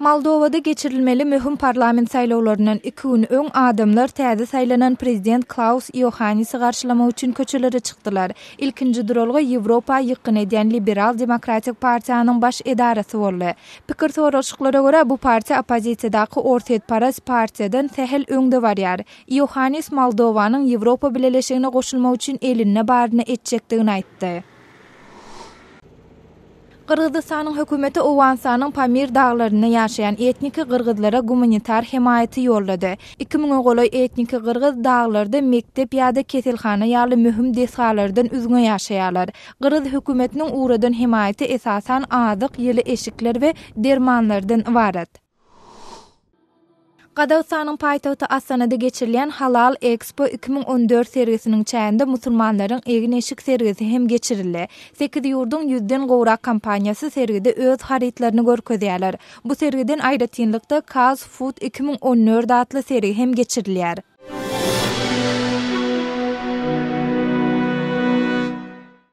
Moldovada geçirilmeli mühüm parlament saylovlarının iki gün ön adamlar täze saylanan prezident Klaus Iohannis'i garşylamak üçin köçelere çykdylar. Ilkinji durulgy Yevropa ýygyn edýän liberal demokratik partiýanyň baş edarasy boldy. Pikir töwereçliklere görä bu parti oppozisiýadaky Ortet Paras partiýadan sähel öňde barýar. Iohannis Moldowanyň Yevropa bileleşigine goşulmak üçin elinne barny etjekdigini aýtdy. Qırgızistanın hökuməti Uvansanın Pamir dağlarına yaşayan etniki qırgızlara gumanitar himayeti yolladı. 2000-ə etniki qırgız dağlarda mektep yada ketilxana yarlı mühüm desxalardan üzgə yaşayalar. Qırgız hökumətinin uğradan himayeti esasan adıq yeli eşikler və dermanlardan varat. Gadawsanyň paýtagy Assanada geçirilýän Halal Expo 2014 sergisiniň çäýinde musulmanlaryň egin eşik sergisi hem geçirildi. 8 ýurdun yüzden gowra kampaniýasy sergide öz haritlerini görkezýärler. Bu sergiden aýdatynlykda Kaz Food 2014 atly sergi hem geçirilýär.